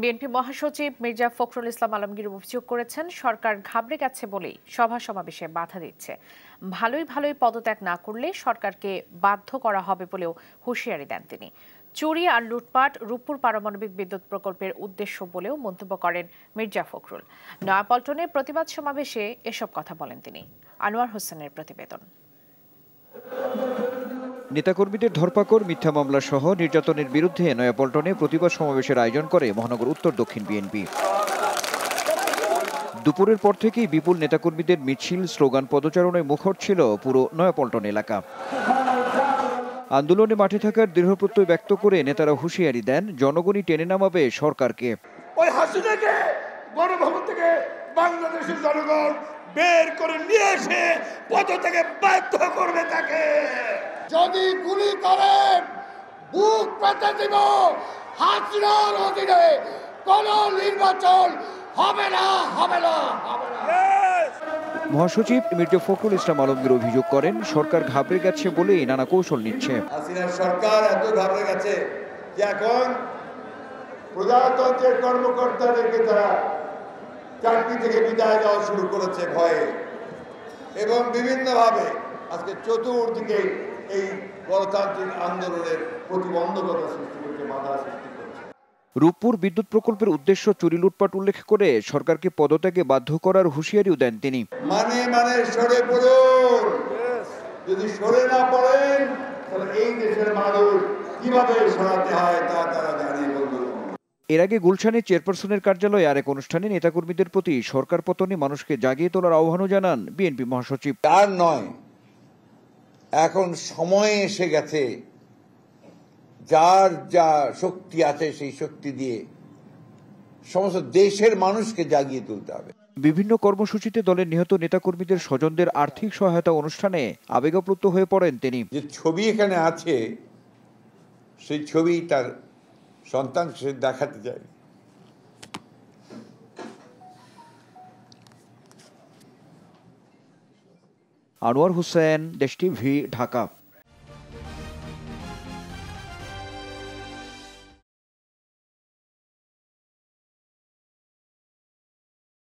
BNP মহাসচিব মির্জা ফখরুল ইসলাম আলমগীর অভিযোগ করেছেন সরকার ঘাবড়ে গেছে বলেই সভা সমাবেশে বাধা দিচ্ছে ভালোই ভালোই পদত্যাগ না করলে সরকারকে বাধ্য করা হবে বলেও হুঁশিয়ারি দেন তিনি চুরি আর লুটপাট রূপপুর পারমাণবিক বিদ্যুৎ প্রকল্পের উদ্দেশ্য বলেও মন্তব্য করেন মির্জা ফখরুল নয়াপল্টনে প্রতিবাদ সমাবেশে এসব কথা বলেন তিনি আনোয়ার হোসেনের প্রতিবেদন নেতাকর্মীদের ধরপাকড় মিথ্যা মামলা সহ নির্যাতনের বিরুদ্ধে নয়াপল্টনে প্রতিবাদ সমাবেশের আয়োজন করে মহানগর উত্তর দক্ষিণ বিএনপি দুপুরের পর থেকেই বিপুল নেতাকর্মীদের মিছিল স্লোগান পদচারণায় মুখর ছিল পুরো নয়াপল্টন এলাকা আন্দোলনে মাঠে থাকার দৃঢ়প্রত্যয় ব্যক্ত করে নেতারা হুঁশিয়ারি দেন জনগণই টেনে নামাবে সরকারকে বের করে নিয়ে এসে পদ থেকে বাধ্য করবে যদি গুলি করেন বুক পেতে দিব হাজিরার অধীনে কোন নির্বাচন হবে না হবে না মহাসচিব মির্জা ফখরুল ইসলাম আলমগীর অভিযোগ করেন সরকার ঘাবড়ে গেছে বলে নানা কৌশল নিচ্ছে হাসিনার সরকার এত ঘাবড়ে গেছে যে এখন প্রজাতন্ত্রের কর্মকর্তাদেরকে তারা চাকরি থেকে বিদায় দেওয়া শুরু করেছে ভয়ে এবং বিভিন্নভাবে আজকে চতুর্দিকে এই গণতান্ত্রিক আন্দোলনের প্রতিবন্ধকতা সৃষ্টি করছে বাধা সৃষ্টি রূপপুর বিদ্যুৎ প্রকল্পের উদ্দেশ্য চুরি লুটপাট উল্লেখ করে সরকারকে পদত্যাগে বাধ্য করার হুঁশিয়ারিও দেন তিনি মানে মানে সরে পড়ুন যদি সরে না পড়েন তাহলে এই দেশের মানুষ কিভাবে সরাতে হয় তা তারা জানে বন্ধু এর আগে গুলশানে চেয়ারপারসনের কার্যালয়ে আরেক অনুষ্ঠানে নেতাকর্মীদের প্রতি সরকার পতনে মানুষকে জাগিয়ে তোলার আহ্বানও জানান বিএনপি মহাসচিব আর নয় এখন সময় এসে গেছে যার যা শক্তি আছে সেই শক্তি দিয়ে সমস্ত দেশের মানুষকে জাগিয়ে তুলতে হবে বিভিন্ন কর্মসূচিতে দলের নিহত নেতাকর্মীদের স্বজনদের আর্থিক সহায়তা অনুষ্ঠানে আবেগপ্রত হয়ে পড়েন তিনি যে ছবি এখানে আছে সেই ছবি তার সন্তান সে দেখাতে চায় আনোয়ার হোসেন দেশ টিভি ঢাকা